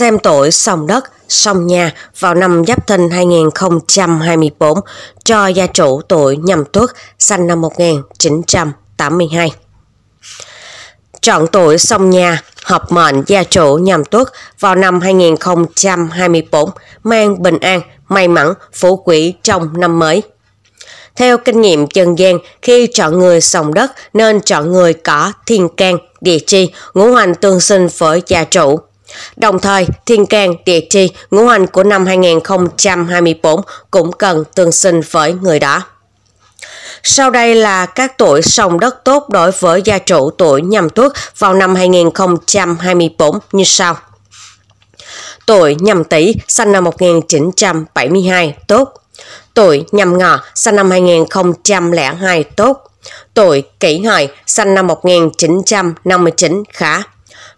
xem tội sòng đất, sòng nhà vào năm Giáp Thìn 2024 cho gia chủ tuổi Nhâm Tuất, sinh năm 1982. Chọn tuổi sông nhà, hợp mệnh gia chủ nhằm tuất vào năm 2024, mang bình an, may mắn, phú quý trong năm mới. Theo kinh nghiệm dân gian, khi chọn người sòng đất nên chọn người có thiên can, địa chi, ngũ hành tương sinh với gia chủ. Đồng thời, thiên can, địa chi, ngũ hành của năm 2024 cũng cần tương sinh với người đó. Sau đây là các tuổi sông đất tốt đối với gia chủ tuổi nhâm tuất vào năm 2024 như sau. Tuổi nhâm tý sinh năm 1972 tốt. Tuổi nhâm ngọ sinh năm 2002 tốt. Tuổi kỷ hợi sinh năm 1959 khá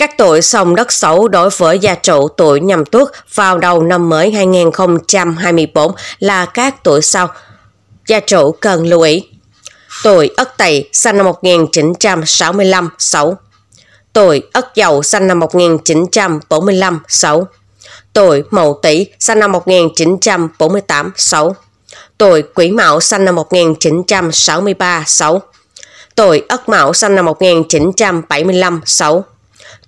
Các tội sông đất xấu đối với gia chủ tuổi nhâm tuất vào đầu năm mới 2024 là các tuổi sau. Gia chủ cần lưu ý. Tuổi Ất Tỵ sinh năm 1965 xấu Tuổi Ất Dậu sinh năm 1945 xấu Tuổi Mậu Tỵ sinh năm 1948 xấu Tuổi Quý Mão sinh năm 1963 xấu Tuổi Ất Mão sinh năm 1975 xấu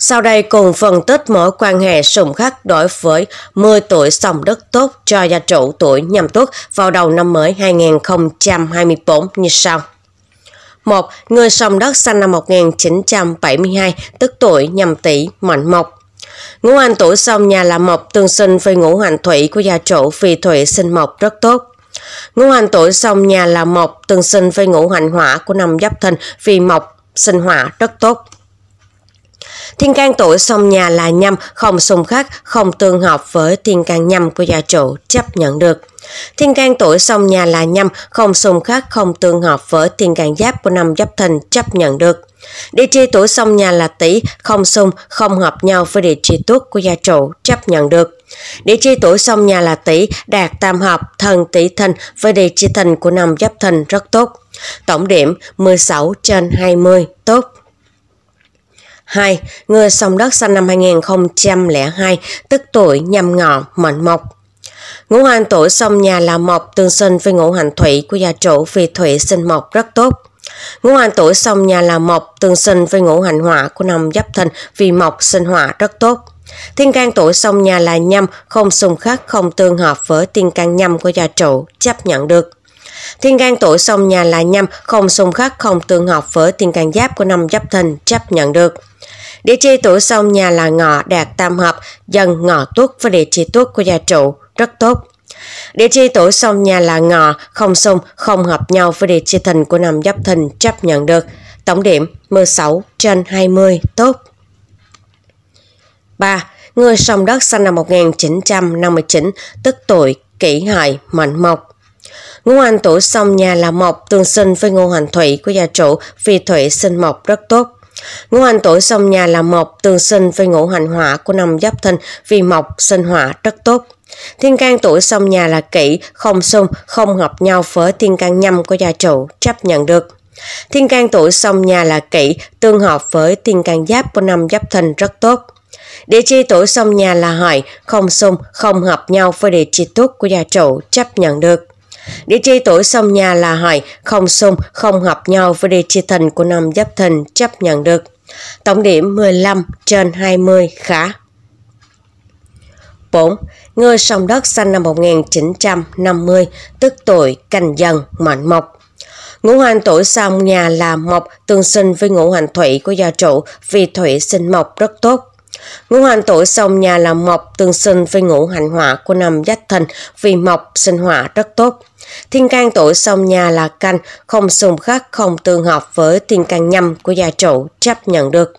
Sau đây cùng phân tích mối quan hệ sùng khắc đối với 10 tuổi sòng đất tốt cho gia chủ tuổi nhâm tuất vào đầu năm mới 2024 như sau. 1. Người sòng đất sinh năm 1972, tức tuổi nhâm tỵ mạnh mộc. Ngũ hành tuổi sông nhà là mộc tương sinh với ngũ hành thủy của gia chủ vì thủy sinh mộc rất tốt. Ngũ hành tuổi sông nhà là mộc tương sinh với ngũ hành hỏa của năm giáp thìn vì mộc sinh hỏa rất tốt. Thiên can tuổi sông nhà là nhâm, không xung khắc, không tương hợp với thiên can nhâm của gia chủ chấp nhận được. Thiên can tuổi sông nhà là nhâm, không xung khắc, không tương hợp với thiên can giáp của năm giáp thìn, chấp nhận được. Địa chi tuổi sông nhà là tỷ, không xung, không hợp nhau với địa chi tuất của gia chủ chấp nhận được. Địa chi tuổi sông nhà là tỷ, đạt tam hợp, thần tỷ thìn với địa chi thìn của năm giáp thìn rất tốt. Tổng điểm 16 trên 20, tốt. 2. Người sông đất sinh năm 2002, tức tuổi nhâm ngọ, mệnh mộc. Ngũ hành tuổi sông nhà là mộc tương sinh với ngũ hành thủy của gia chủ vì thủy sinh mộc rất tốt. Ngũ hành tuổi sông nhà là mộc tương sinh với ngũ hành hỏa của năm giáp thìn vì mộc sinh hỏa rất tốt. Thiên can tuổi sông nhà là nhâm, không xung khắc, không tương hợp với thiên can nhâm của gia chủ, chấp nhận được. Thiên can tuổi sông nhà là nhâm, không xung khắc, không tương hợp với thiên can giáp của năm giáp thìn, chấp nhận được. Địa chỉ tủ sông nhà là ngọ đạt tam hợp dần ngọ tuốt với địa chỉ tuốt của gia trụ rất tốt. Địa chỉ tủ sông nhà là ngọ, không xung, không hợp nhau với địa chỉ thìn của năm giáp thìn chấp nhận được. Tổng điểm 16 trên 20 tốt. 3. Người sông đất sinh năm 1959, tức tuổi kỷ hợi mệnh mộc. Ngũ hành tuổi sông nhà là mộc tương sinh với ngũ hành thủy của gia chủ vì thủy sinh mộc rất tốt. Ngũ Hành tuổi sông nhà là một tương sinh với ngũ hành hỏa của năm giáp thìn vì mộc sinh hỏa rất tốt. Thiên can tuổi sông nhà là kỷ, không xung, không hợp nhau với thiên can nhâm của gia chủ chấp nhận được. Thiên can tuổi sông nhà là kỷ, tương hợp với thiên can giáp của năm giáp thìn rất tốt. Địa chi tuổi sông nhà là hợi, không xung, không hợp nhau với địa chi tuất của gia chủ chấp nhận được. Địa chi tuổi sông nhà là hợi, không xung, không hợp nhau với địa chi thần của năm giáp thìn chấp nhận được. Tổng điểm 15 trên 20 khá 4. Người sông đất sinh năm 1950, tức tuổi canh dần, mệnh mộc. Ngũ hành tuổi sông nhà là mộc, tương sinh với ngũ hành thủy của gia chủ vì thủy sinh mộc rất tốt. Ngũ hành tuổi sông nhà là mộc tương sinh với ngũ hành hỏa của năm Giáp Thìn vì mộc sinh hỏa rất tốt. Thiên can tuổi sông nhà là canh, không xung khắc, không tương hợp với thiên can nhâm của gia chủ chấp nhận được.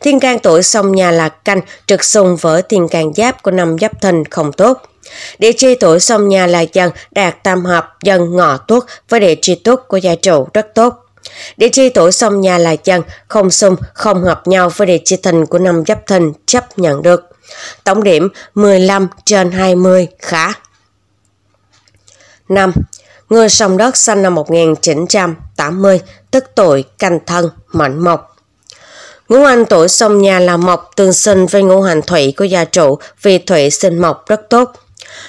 Thiên can tuổi sông nhà là canh, trực xung với thiên can giáp của năm Giáp Thìn không tốt. Địa chi tuổi sông nhà là dân đạt tam hợp dân ngọ tuất với địa chi tuất của gia chủ rất tốt. Địa chi tổ sông nhà là chân, không xung, không hợp nhau với địa chi thìn của năm giáp thìn chấp nhận được. Tổng điểm 15 trên 20 khá 5. Người sông đất sinh năm 1980, tức tuổi canh thân, mạnh mộc. Ngũ hành tuổi sông nhà là mộc tương sinh với ngũ hành thủy của gia trụ vì thủy sinh mộc rất tốt.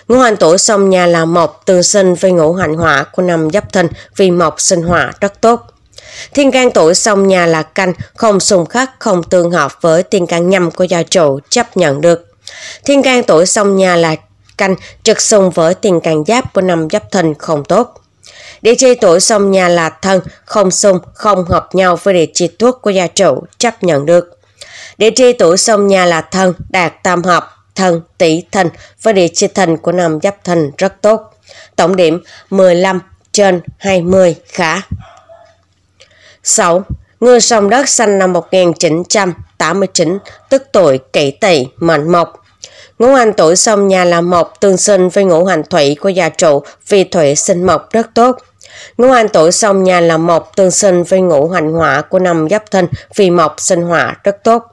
Ngũ hành tuổi sông nhà là mộc tương sinh với ngũ hành hỏa của năm giáp thìn vì mộc sinh hỏa rất tốt. Thiên can tuổi sông nhà là canh, không xung khắc, không tương hợp với thiên can nhâm của gia chủ chấp nhận được. Thiên can tuổi sông nhà là canh, trực xung với thiên can giáp của năm giáp thìn không tốt. Địa chi tuổi sông nhà là thân, không xung, không hợp nhau với địa chi thuốc của gia chủ chấp nhận được. Địa chi tuổi sông nhà là thân, đạt tam hợp, thân, tỷ thân với địa chi thìn của năm giáp thìn rất tốt. Tổng điểm 15 trên 20 khả. 6. Ngư sông đất sanh năm 1989, tức tuổi kỷ tỵ mệnh mộc. Ngũ hành tuổi sông nhà là mộc tương sinh với ngũ hành thủy của gia trụ vì thủy sinh mộc rất tốt. Ngũ hành tuổi sông nhà là mộc tương sinh với ngũ hành hỏa của năm giáp thân vì mộc sinh hỏa rất tốt.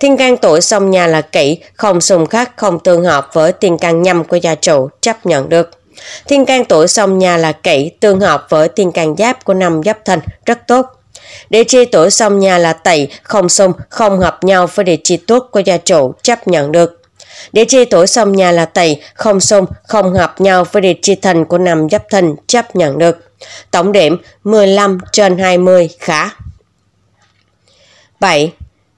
Thiên can tuổi sông nhà là kỷ, không xung khắc, không tương hợp với thiên can nhâm của gia chủ chấp nhận được. Thiên can tuổi sông nhà là kỷ, tương hợp với thiên can giáp của năm giáp thân rất tốt. Địa chi tuổi sông nhà là tẩy, không xung, không hợp nhau với để chi tốt của gia chủ chấp nhận được. Địa chi tuổi sông nhà là tẩy, không xung, không hợp nhau với để chi thần của năm giáp thần chấp nhận được. Tổng điểm 15 trên 20 khá. 7.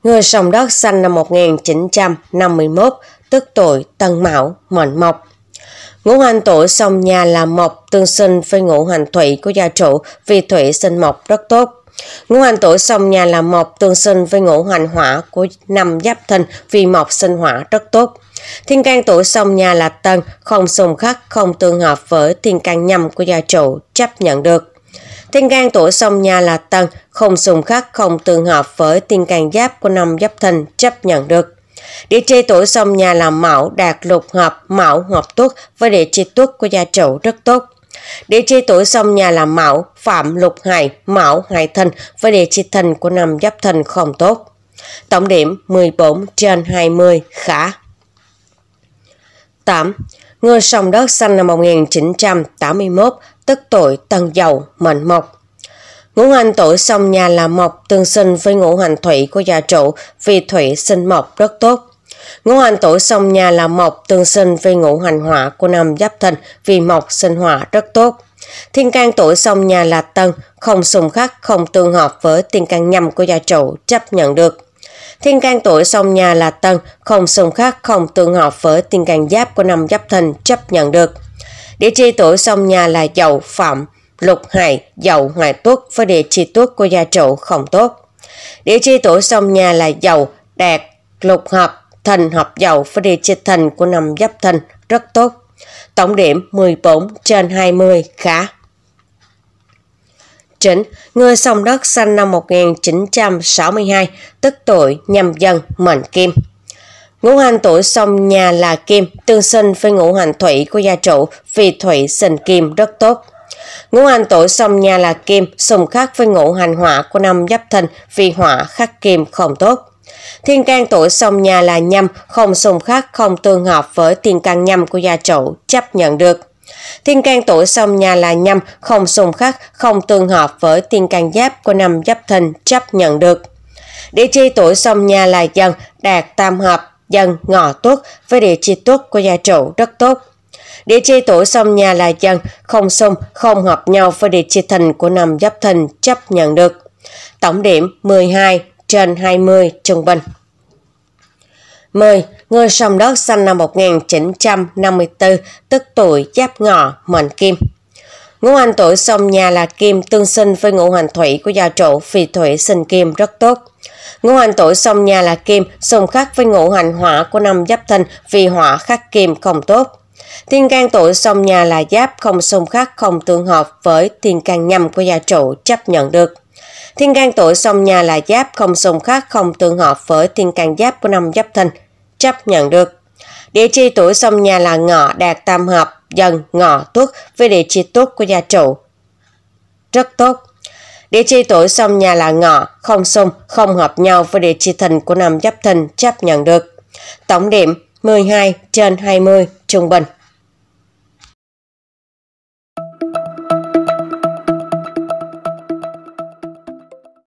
Người sông đất sanh năm 1951, tức tuổi Tân Mão, Mệnh Mộc. Ngũ hành tuổi sông nhà là mộc tương sinh với ngũ hành thủy của gia chủ vì thủy sinh mộc rất tốt. Ngũ hành tuổi sông nhà là một tương sinh với ngũ hành hỏa của năm giáp thìn vì mộc sinh hỏa rất tốt. Thiên can tuổi sông nhà là tân, không xung khắc, không tương hợp với thiên can nhâm của gia chủ chấp nhận được. Thiên can tuổi sông nhà là tân, không xung khắc, không tương hợp với thiên can giáp của năm giáp thìn, chấp nhận được. Địa chi tuổi sông nhà là mão đạt lục hợp, mão hợp tuất với địa chi tuất của gia chủ rất tốt. Địa chi tuổi sông nhà là Mão, Phạm, Lục Hải, Mão, Hải Thìn với địa chi Thìn của năm Giáp Thìn không tốt. Tổng điểm 14 trên 20 khá 8. Người sông đất sinh năm 1981, tức tuổi Tân dầu Mệnh Mộc. Ngũ hành tuổi sông nhà là mộc tương sinh với ngũ hành thủy của gia chủ vì thủy sinh mộc rất tốt. Ngũ hành tuổi sông nhà là mộc tương sinh vì ngũ hành hỏa của năm giáp thìn vì mộc sinh hỏa rất tốt. Thiên can tuổi sông nhà là tân, không xung khắc, không tương hợp với thiên can nhâm của gia chủ chấp nhận được. Thiên can tuổi sông nhà là tân, không xung khắc, không tương hợp với thiên can giáp của năm giáp thìn chấp nhận được. Địa chi tuổi sông nhà là dậu phạm, lục hại, dậu hoại tuất với địa chi tuất của gia chủ không tốt. Địa chi tuổi sông nhà là dậu, đạt, lục hợp, thần hợp dầu Phredichet thần của năm Giáp Thìn rất tốt. Tổng điểm 14 trên 20 khá. Trịnh, người sông đất sinh năm 1962, tức tuổi nhâm dân mệnh kim. Ngũ hành tuổi sông nhà là kim, tương sinh với ngũ hành thủy của gia chủ vì thủy sinh kim rất tốt. Ngũ hành tuổi sông nhà là kim, xung khắc với ngũ hành hỏa của năm giáp thìn, vì hỏa khắc kim không tốt. Thiên can tuổi sông nhà là nhâm, không xung khắc, không tương hợp với thiên can nhâm của gia chủ chấp nhận được. Thiên can tuổi sông nhà là nhâm, không xung khắc, không tương hợp với thiên can giáp của năm giáp thìn, chấp nhận được. Địa chi tuổi sông nhà là dần, đạt tam hợp, dần ngọ tuất với địa chi tuất của gia chủ rất tốt. Địa chi tuổi sông nhà là dần, không xung, không hợp nhau với địa chi thìn của năm giáp thìn, chấp nhận được. Tổng điểm 12 trên 20 trung bình. 10. Người sông đất sinh năm 1954, tức tuổi Giáp Ngọ, Mệnh Kim. Ngũ hành tuổi sông nhà là Kim tương sinh với ngũ hành thủy của gia chủ vì thủy sinh Kim rất tốt. Ngũ hành tuổi sông nhà là Kim xung khắc với ngũ hành hỏa của năm Giáp Thìn vì hỏa khắc Kim không tốt. Thiên can tuổi sông nhà là Giáp không xung khắc không tương hợp với thiên can nhâm của gia chủ chấp nhận được. Thiên can tuổi song nhà là giáp không xung khắc không tương hợp với thiên can giáp của năm giáp thìn, chấp nhận được. Địa chi tuổi song nhà là ngọ đạt tam hợp dần ngọ tuất với địa chi tuất của gia chủ Rất tốt. Địa chi tuổi song nhà là ngọ, không xung, không hợp nhau với địa chi thìn của năm giáp thìn chấp nhận được. Tổng điểm 12 trên 20 trung bình.